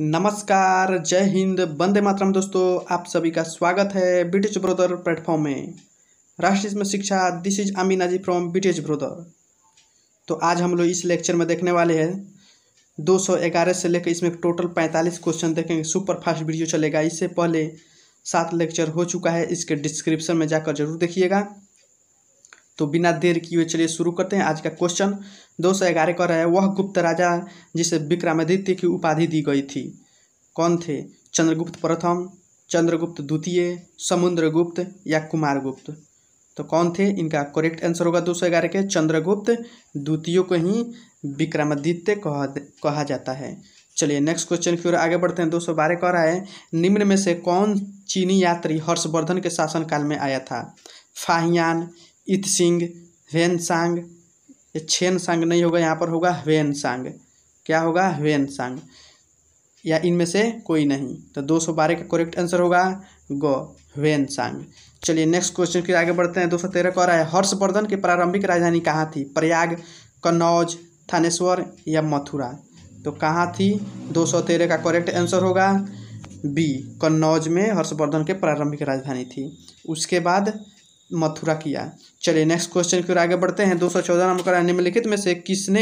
नमस्कार जय हिंद वंदे मातरम दोस्तों आप सभी का स्वागत है ब्रिटिश ब्रोदर प्लेटफॉर्म में राष्ट्रीय शिक्षा this is Amina ji from British brother तो आज हम लोग इस लेक्चर में देखने वाले हैं दो सौ ग्यारह से लेकर इसमें टोटल पैंतालीस क्वेश्चन देखेंगे सुपर फास्ट वीडियो चलेगा इससे पहले सात लेक्चर हो चुका है इसके डिस्क्रिप्शन में जाकर जरूर देखिएगा तो बिना देर किए चलिए शुरू करते हैं आज का क्वेश्चन दो सौ ग्यारह का रहा है वह गुप्त राजा जिसे विक्रमादित्य की उपाधि दी गई थी कौन थे चंद्रगुप्त प्रथम चंद्रगुप्त द्वितीय समुद्रगुप्त या कुमारगुप्त तो कौन थे इनका करेक्ट आंसर होगा दो सौ ग्यारह के चंद्रगुप्त द्वितीय को ही विक्रमादित्य कहा कहा जाता है चलिए नेक्स्ट क्वेश्चन की ओर आगे बढ़ते हैं दो सौ बारह कह रहा है निम्न में से कौन चीनी यात्री हर्षवर्धन के शासनकाल में आया था फाहियान इत सिंह ह्वेन सांग ये छेन सांग नहीं होगा यहाँ पर होगा वेन सांग क्या होगा वेन सांग या इनमें से कोई नहीं तो दो सौ बारह का करेक्ट आंसर होगा ग वेन सांग चलिए नेक्स्ट क्वेश्चन के आगे बढ़ते हैं दो सौ तेरह का रहा है हर्षवर्धन की प्रारंभिक राजधानी कहाँ थी प्रयाग कन्नौज थानेश्वर या मथुरा तो कहाँ थी दो सौ तेरह का करेक्ट आंसर होगा बी कन्नौज में हर्षवर्धन के प्रारंभिक राजधानी थी उसके बाद मथुरा किया चलिए नेक्स्ट क्वेश्चन की ओर आगे बढ़ते हैं दो सौ चौदह नंबर का निम्नलिखित में से किसने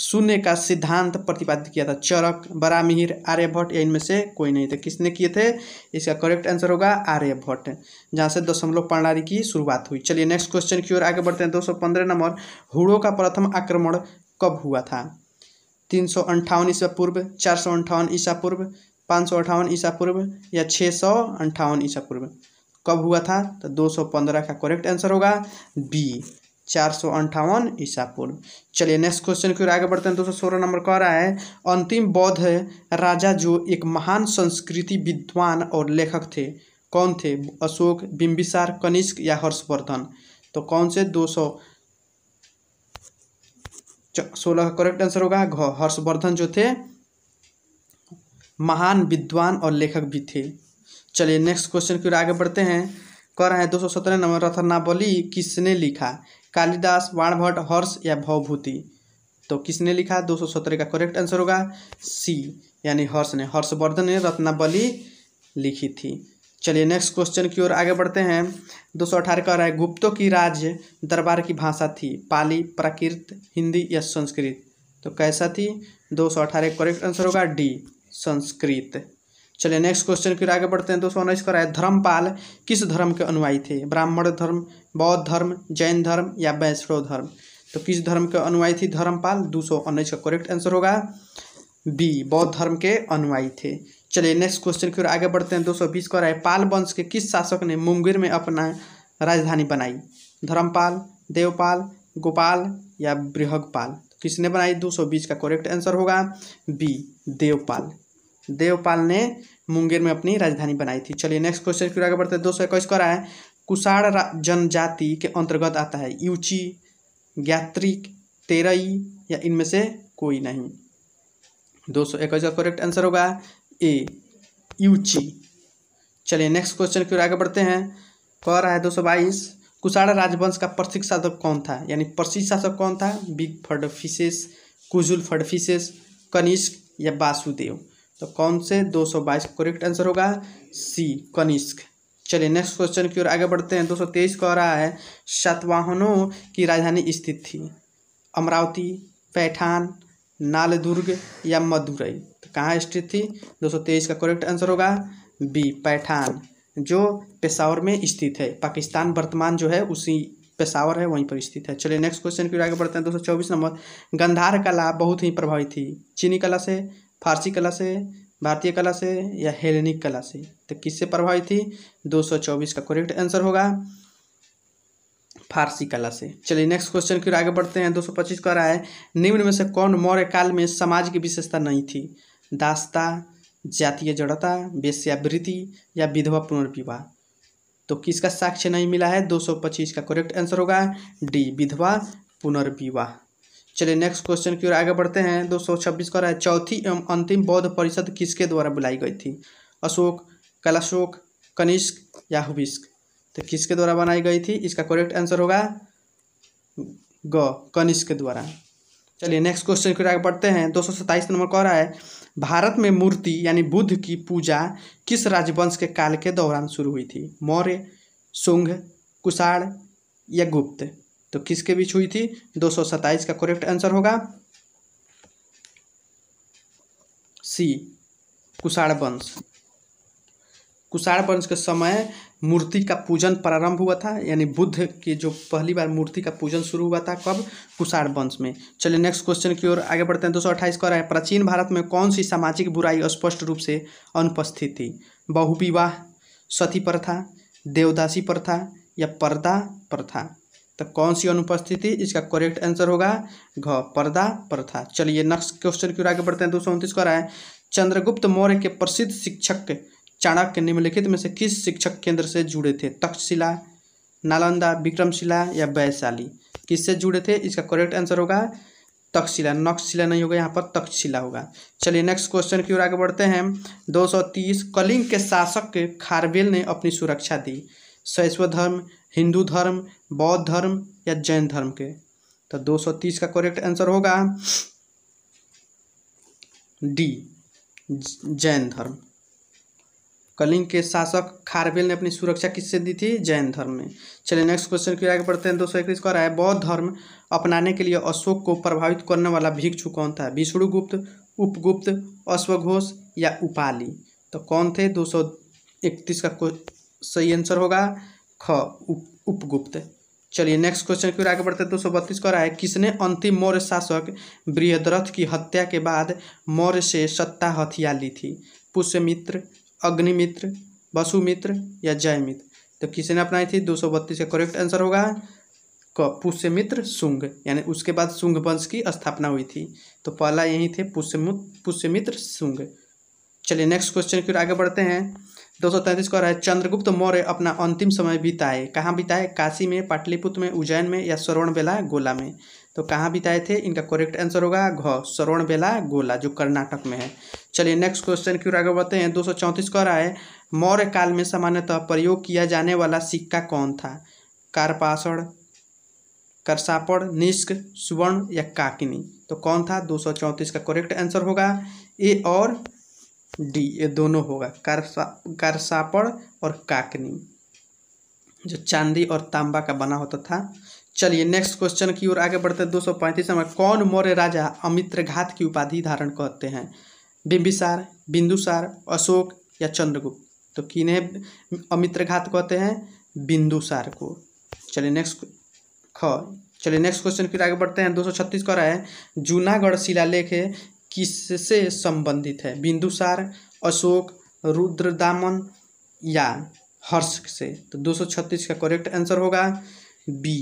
शून्य का सिद्धांत प्रतिपादित किया था चरक बरामिहिर आर्यभट्ट या इनमें से कोई नहीं थे किसने किए थे इसका करेक्ट आंसर होगा आर्यभट्ट जहाँ से दशमलव प्रणाली की शुरुआत हुई चलिए नेक्स्ट क्वेश्चन की ओर आगे बढ़ते हैं दो सौ पंद्रह नंबर हुड़ो का प्रथम आक्रमण कब हुआ था तीन सौ अंठावन ईसा पूर्व चार सौ अंठावन ईसा पूर्व पाँच सौ अठावन ईसा पूर्व या छः सौ अंठावन ईसा पूर्व कब हुआ था तो 215 का करेक्ट आंसर होगा बी चार सौ अंठावन ईसा पूर्व चलिए नेक्स्ट क्वेश्चन की ओर आगे बढ़ते हैं दो सौ सोलह नंबर कह रहा है अंतिम बौद्ध राजा जो एक महान संस्कृति विद्वान और लेखक थे कौन थे अशोक बिम्बिसार कनिष्क या हर्षवर्धन तो कौन से दो सौ सोलह का करेक्ट आंसर होगा घ हर्षवर्धन जो थे महान विद्वान और लेखक भी थे चलिए नेक्स्ट क्वेश्चन की ओर आगे बढ़ते हैं कह रहे हैं दो सौ सत्रह नंबर रथनावली किसने लिखा कालिदास वाणभट्ट हर्ष या भवभूति तो किसने लिखा दो सौ सत्रह का करेक्ट आंसर होगा सी यानी हर्ष ने हर्षवर्धन ने रत्नावली लिखी थी चलिए नेक्स्ट क्वेश्चन की ओर आगे बढ़ते हैं दो सौ अठारह कह रहा है गुप्तों की राज्य दरबार की भाषा थी पाली प्राकृत हिंदी या संस्कृत तो कैसा थी दो सौ अठारह करेक्ट आंसर होगा डी संस्कृत चलिए नेक्स्ट क्वेश्चन फिर आगे बढ़ते हैं दोस्तों इसका राय धर्मपाल किस धर्म के अनुयायी थे ब्राह्मण धर्म बौद्ध धर्म जैन धर्म या वैष्णव धर्म तो किस धर्म के अनुयायी थी धर्मपाल दो सौ उन्नीस का करेक्ट आंसर होगा बी बौद्ध धर्म के अनुयायी थे चलिए नेक्स्ट क्वेश्चन की ओर आगे बढ़ते हैं दो सौ बीस का रहा पाल वंश के किस शासक ने मुंगेर में अपना राजधानी बनाई धर्मपाल देवपाल गोपाल या बृहगपाल किसने बनाई दो सौ बीस का करेक्ट आंसर होगा बी देवपाल देवपाल ने मुंगेर में अपनी राजधानी बनाई थी चलिए नेक्स्ट क्वेश्चन की आगे बढ़ते हैं दो सौ इक्कीस कर है कुषाण जनजाति के अंतर्गत आता है यूची ज्ञात्रिक तेरई या इनमें से कोई नहीं दो सौ इक्कीस का करेक्ट आंसर होगा ए यूची चलिए नेक्स्ट क्वेश्चन की आगे बढ़ते हैं कह रहा है दो सौ बाईस कुषाण राजवंश का प्रसिद्ध शासक कौन था यानी प्रसिद्ध शासक कौन था बिग फडफिसेस कुजुल फडफिसेस कनिष्क या वासुदेव तो कौन से 222 करेक्ट आंसर होगा सी कनिष्क चलिए नेक्स्ट क्वेश्चन की ओर आगे बढ़ते हैं 223 कह रहा है सातवाहनों की राजधानी स्थित थी अमरावती पैठान नालदुर्ग या मदुरई तो कहाँ स्थित थी 223 का करेक्ट आंसर होगा बी पैठान जो पेशावर में स्थित है पाकिस्तान वर्तमान जो है उसी पेशावर है वहीं पर स्थित है चलिए नेक्स्ट क्वेश्चन की ओर आगे बढ़ते हैं दो नंबर गंधार कला बहुत ही प्रभावित थी चीनी कला से फारसी कला से भारतीय कला से या हेलेनिक कला से तो किससे प्रभावित थी 224 का करेक्ट आंसर होगा फारसी कला से चलिए नेक्स्ट क्वेश्चन की आगे बढ़ते हैं 225 का रहा है निम्न में से कौन मौर्य काल में समाज की विशेषता नहीं थी दास्ता जातीय जड़ता वेश्यावृत्ति या विधवा पुनर्विवाह तो किसका साक्ष्य नहीं मिला है दो का करेक्ट आंसर होगा डी विधवा पुनर्विवाह चलिए नेक्स्ट क्वेश्चन की ओर आगे बढ़ते हैं दो सौ छब्बीस का रहा है चौथी एवं अंतिम बौद्ध परिषद किसके द्वारा बुलाई गई थी अशोक कलाशोक कनिष्क या हुबिस्क तो किसके द्वारा बनाई गई थी इसका करेक्ट आंसर होगा ग कनिष्क के द्वारा चलिए नेक्स्ट क्वेश्चन की ओर आगे बढ़ते हैं दो सौ सत्ताईस नंबर कह रहा है भारत में मूर्ति यानी बुद्ध की पूजा किस राजवंश के काल के दौरान शुरू हुई थी मौर्य शुंग कुषाण या गुप्त तो किसके बीच हुई थी दो का करेक्ट आंसर होगा सी कुषाण वंश कुषाण वंश के समय मूर्ति का पूजन प्रारंभ हुआ था यानी बुद्ध की जो पहली बार मूर्ति का पूजन शुरू हुआ था कब कुषाण वंश में चलिए नेक्स्ट क्वेश्चन की ओर आगे बढ़ते हैं दो सौ अट्ठाईस का है प्राचीन भारत में कौन सी सामाजिक बुराई स्पष्ट रूप से अनुपस्थित थी बहुविवाह सती प्रथा देवदासी प्रथा या पर्दा प्रथा तो कौन सी अनुपस्थिति इसका करेक्ट आंसर होगा घ पर्दा प्रथा चलिए नेक्स्ट क्वेश्चन की ओर आगे बढ़ते हैं दो सौ उनतीस का है चंद्रगुप्त मौर्य के प्रसिद्ध शिक्षक चाणक्य निम्नलिखित में से किस शिक्षक केंद्र से जुड़े थे तक्षशिला नालंदा विक्रमशिला या वैशाली किससे जुड़े थे इसका करेक्ट आंसर होगा तक्षशिला नक्शिला नहीं होगा यहाँ पर तक्षशिला होगा चलिए नेक्स्ट क्वेश्चन की ओर आगे बढ़ते हैं 230 कलिंग के शासक खारवेल ने अपनी सुरक्षा दी शैश्व धर्म हिंदू धर्म बौद्ध धर्म या जैन धर्म के तो 230 का करेक्ट आंसर होगा डी जैन धर्म कलिंग के शासक खारवेल ने अपनी सुरक्षा किससे दी थी जैन धर्म में चलिए नेक्स्ट क्वेश्चन की आगे बढ़ते हैं दो सौ इक्कीस कह रहा है बौद्ध धर्म अपनाने के लिए अशोक को प्रभावित करने वाला भिक्षु कौन था विष्णुगुप्त उपगुप्त अश्वघोष या उपाली तो कौन थे दो सौ इकतीस का सही आंसर होगा ख उप, उपगुप्त चलिए नेक्स्ट क्वेश्चन की ओर आगे बढ़ते हैं दो सौ बत्तीस रहा है किसने अंतिम मौर्य शासक बृहद्रथ की हत्या के बाद मौर्य से सत्ता हथिया ली थी पुष्यमित्र अग्निमित्र वसुमित्र या जयमित्र तो किसने अपनाई थी दो सौ बत्तीस का करेक्ट आंसर होगा क पुष्यमित्र शुंग यानी उसके बाद शुंग वंश की स्थापना हुई थी तो पहला यही थे पुष्यमित्र पुष्यमित्र शुंग चलिए नेक्स्ट क्वेश्चन की ओर आगे बढ़ते हैं दो सौ तैंतीस का है चंद्रगुप्त मौर्य अपना अंतिम समय बिताए कहाँ बिताए काशी में पाटलिपुत्र में उज्जैन में या स्वर्ण बेला गोला में तो कहाँ बिताए थे इनका करेक्ट आंसर होगा घ स्वर्ण बेला गोला जो कर्नाटक में है चलिए नेक्स्ट क्वेश्चन की ओर आगे बढ़ते हैं दो सौ चौंतीस का रहा है मौर्य काल में सामान्यतः प्रयोग किया जाने वाला सिक्का कौन था कारपाषण करसापड़ निष्क सुवर्ण या काकिनी तो कौन था दो सौ चौंतीस का करेक्ट आंसर होगा ए और डी ये दोनों होगा करसापड़ कारसापड़ और काकनी जो चांदी और तांबा का बना होता था चलिए नेक्स्ट क्वेश्चन की ओर आगे बढ़ते दो सौ पैंतीस में कौन मौर्य राजा अमित्र घात की उपाधि धारण करते हैं बिंबिसार बिंदुसार अशोक या चंद्रगुप्त तो किन्हें अमित्र घात कहते हैं बिंदुसार को चलिए नेक्स्ट ख चलिए नेक्स्ट क्वेश्चन ओर आगे बढ़ते हैं दो सौ छत्तीस कह रहा है जूनागढ़ शिलालेख किससे संबंधित है बिंदुसार अशोक रुद्रदामन या हर्ष से तो दो सौ छत्तीस का करेक्ट आंसर होगा बी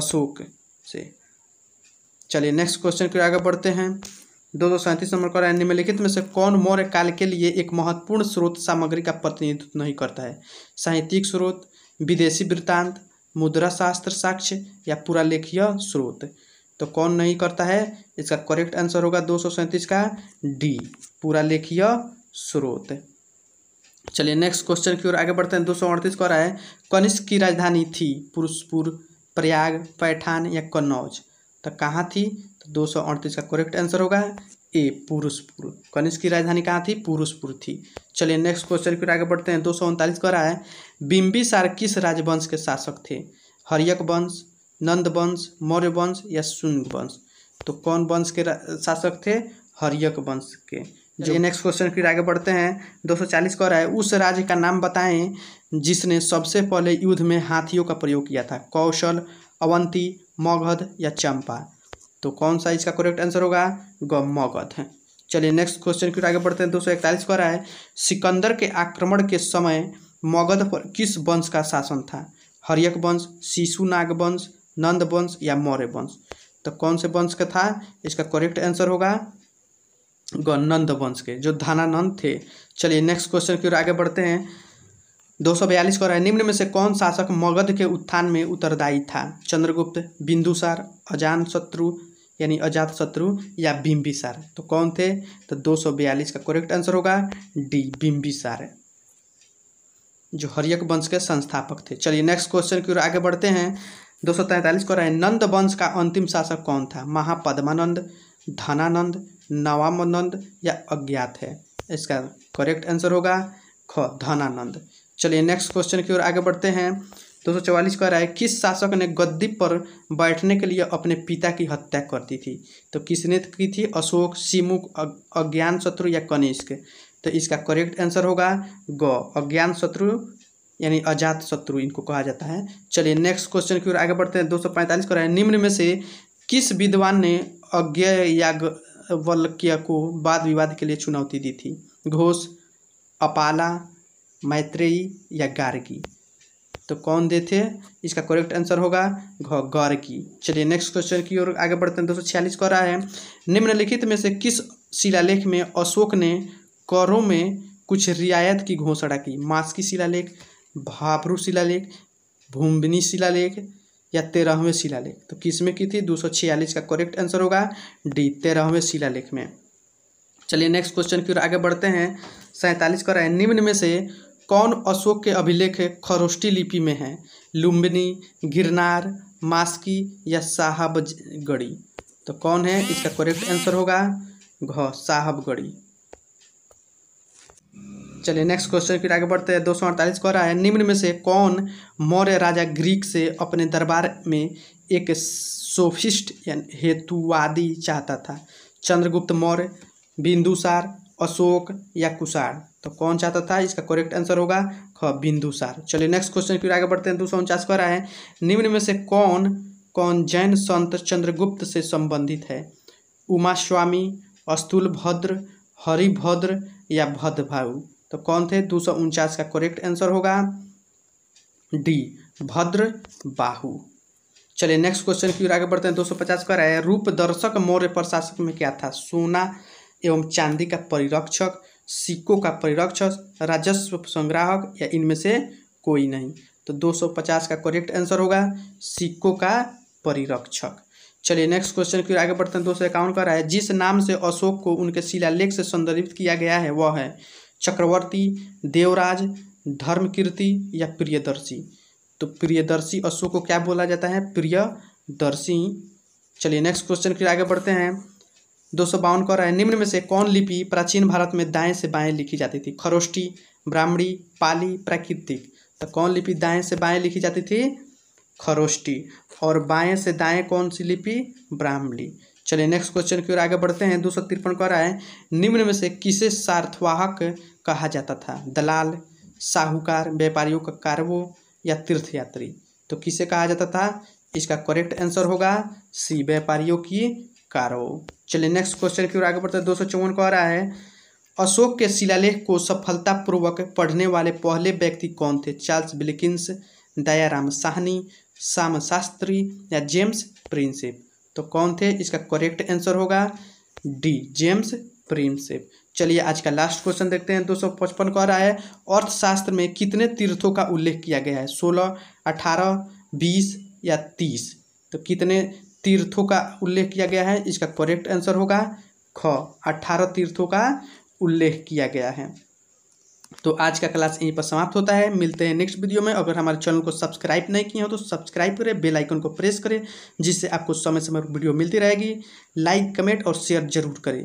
अशोक से चलिए नेक्स्ट क्वेश्चन के आगे बढ़ते हैं दो सौ सैंतीस नंबर का निम्नलिखित में से कौन मौर्य काल के लिए एक महत्वपूर्ण स्रोत सामग्री का प्रतिनिधित्व नहीं करता है साहित्यिक स्रोत विदेशी वृत्तांत मुद्रा शास्त्र साक्ष्य या पुरालेखीय स्रोत तो कौन नहीं करता है इसका करेक्ट आंसर होगा दो का डी पूरा लेखीय स्रोत चलिए नेक्स्ट क्वेश्चन की ओर आगे बढ़ते हैं दो सौ अड़तीस का है कनिष्क की राजधानी थी पुरुषपुर प्रयाग पैठान या कन्नौज तो कहाँ थी तो दो सौ अड़तीस का करेक्ट आंसर होगा ए पुरुषपुर कनिष्क की राजधानी कहाँ थी पुरुषपुर थी चलिए नेक्स्ट क्वेश्चन की ओर आगे बढ़ते हैं दो सौ उनतालीस रहा है बिम्बिसार किस राजवंश के शासक थे हरियक वंश नंद वंश मौर्य वंश या शून्य वंश तो कौन वंश के शासक थे हरियक वंश के जो नेक्स्ट क्वेश्चन फिर आगे बढ़ते हैं 240 रहा है उस राज्य का नाम बताएं जिसने सबसे पहले युद्ध में हाथियों का प्रयोग किया था कौशल अवंती मगध या चंपा तो कौन सा इसका करेक्ट आंसर होगा ग मगध चलिए नेक्स्ट क्वेश्चन की आगे बढ़ते हैं दो सौ इकतालीस रहा है सिकंदर के आक्रमण के समय मगध पर किस वंश का शासन था हरियक वंश शिशु नाग वंश नंद वंश या मौर्य वंश तो कौन से वंश का था इसका करेक्ट आंसर होगा ग नंद वंश के जो धानानंद थे चलिए नेक्स्ट क्वेश्चन की ओर आगे बढ़ते हैं दो सौ बयालीस रहा है निम्न में से कौन शासक मगध के उत्थान में उत्तरदायी था चंद्रगुप्त बिंदुसार अजान शत्रु यानी अजात शत्रु या बिम्बिसार तो कौन थे तो दो सौ बयालीस का करेक्ट आंसर होगा डी बिम्बिसार जो हरियक वंश के संस्थापक थे चलिए नेक्स्ट क्वेश्चन की ओर आगे बढ़ते हैं दो सौ तैंतालीस को रहे नंद वंश का अंतिम शासक कौन था महापद्मानंद धनानंद नवामानंद या अज्ञात है इसका करेक्ट आंसर होगा ख धनानंद चलिए नेक्स्ट क्वेश्चन की ओर आगे बढ़ते हैं दो सौ चौवालीस कह रहा है किस शासक ने गद्दी पर बैठने के लिए अपने पिता की हत्या कर दी थी तो किसने की थी अशोक सिमुख अज्ञान शत्रु या कनिष्क तो इसका करेक्ट आंसर होगा ग अज्ञान शत्रु यानी अजात शत्रु इनको कहा जाता है चलिए नेक्स्ट क्वेश्चन की ओर आगे बढ़ते हैं दो सौ पैंतालीस का निम्न में से किस विद्वान ने अज्ञ याज्ञवल्क्य को वाद विवाद के लिए चुनौती दी थी घोष अपाला मैत्रेयी या गार्गी तो कौन दे थे इसका करेक्ट आंसर होगा गार्गी की चलिए नेक्स्ट क्वेश्चन की ओर आगे बढ़ते हैं दो सौ छियालीस का रहा है निम्नलिखित में से किस शिलालेख में अशोक ने करों में कुछ रियायत की घोषणा की मास्की शिलालेख भाभरू शिलालेख भूमिनी शिलालेख या तेरहवें शिलालेख तो किस में की थी दो सौ छियालीस का करेक्ट आंसर होगा डी तेरहवें शिलालेख में चलिए नेक्स्ट क्वेश्चन की ओर आगे बढ़ते हैं सैंतालीस का रहा है निम्न में से कौन अशोक के अभिलेख खरोष्टी लिपि में है लुम्बिनी गिरनार मास्की या साहबगढ़ी तो कौन है इसका करेक्ट आंसर होगा घ साहबगढ़ी चलिए नेक्स्ट क्वेश्चन फिर आगे बढ़ते हैं दो सौ अड़तालीस कह रहा है निम्न में से कौन मौर्य राजा ग्रीक से अपने दरबार में एक सोफिस्ट यानी हेतुवादी चाहता था चंद्रगुप्त मौर्य बिंदुसार अशोक या कुषाण तो कौन चाहता था इसका करेक्ट आंसर होगा ख बिंदुसार चलिए नेक्स्ट क्वेश्चन फिर आगे बढ़ते हैं दो सौ उनचास का रहा है निम्न में से कौन कौन जैन संत चंद्रगुप्त से संबंधित है उमा स्वामी अस्तुल भद्र हरिभद्र या भाऊ तो कौन थे दो का करेक्ट आंसर होगा डी भद्र बाहु चलिए नेक्स्ट क्वेश्चन की ओर आगे बढ़ते हैं 250 का है रूप दर्शक मौर्य प्रशासक में क्या था सोना एवं चांदी का परिरक्षक सिक्कों का परिरक्षक राजस्व संग्राहक या इनमें से कोई नहीं तो 250 का करेक्ट आंसर होगा सिक्कों का परिरक्षक चलिए नेक्स्ट क्वेश्चन की ओर आगे बढ़ते हैं दो सौ इक्यावन का रहा है जिस नाम से अशोक को उनके शिलालेख से संदर्भित किया गया है वह है चक्रवर्ती देवराज धर्मकीर्ति या प्रियदर्शी तो प्रियदर्शी अशोक को क्या बोला जाता है प्रियदर्शी चलिए नेक्स्ट क्वेश्चन के आगे बढ़ते हैं दो सौ बावन कह रहा है निम्न में से कौन लिपि प्राचीन भारत में दाएं से बाएं लिखी जाती थी खरोष्टी ब्राह्मणी पाली प्राकृतिक तो कौन लिपि दाएं से बाएं लिखी जाती थी खरोष्टी और बाएं से दाएं कौन सी लिपि ब्राह्मणी चलिए नेक्स्ट क्वेश्चन की ओर आगे बढ़ते हैं दो सौ तिरपन कह रहा है निम्न में से किसे सार्थवाहक कहा जाता था दलाल साहूकार व्यापारियों का कारवो या तीर्थयात्री तो किसे कहा जाता था इसका करेक्ट आंसर होगा सी व्यापारियों की कारो चलिए नेक्स्ट क्वेश्चन की ओर आगे बढ़ते हैं दो सौ चौवन को आ रहा है अशोक के शिलालेख को सफलतापूर्वक पढ़ने वाले पहले व्यक्ति कौन थे चार्ल्स बिल्किंस दयाराम साहनी साम शास्त्री या जेम्स प्रिंसेप तो कौन थे इसका करेक्ट आंसर होगा डी जेम्स प्रिंसेप चलिए आज का लास्ट क्वेश्चन देखते हैं दो सौ पचपन कह रहा है अर्थशास्त्र में कितने तीर्थों का उल्लेख किया गया है सोलह अठारह बीस या तीस तो कितने तीर्थों का उल्लेख किया गया है इसका करेक्ट आंसर होगा ख अठारह तीर्थों का उल्लेख किया गया है तो आज का क्लास यहीं पर समाप्त होता है मिलते हैं नेक्स्ट वीडियो में अगर हमारे चैनल को सब्सक्राइब नहीं किए हो तो सब्सक्राइब करें बेल आइकन को प्रेस करें जिससे आपको समय समय पर वीडियो मिलती रहेगी लाइक कमेंट और शेयर जरूर करें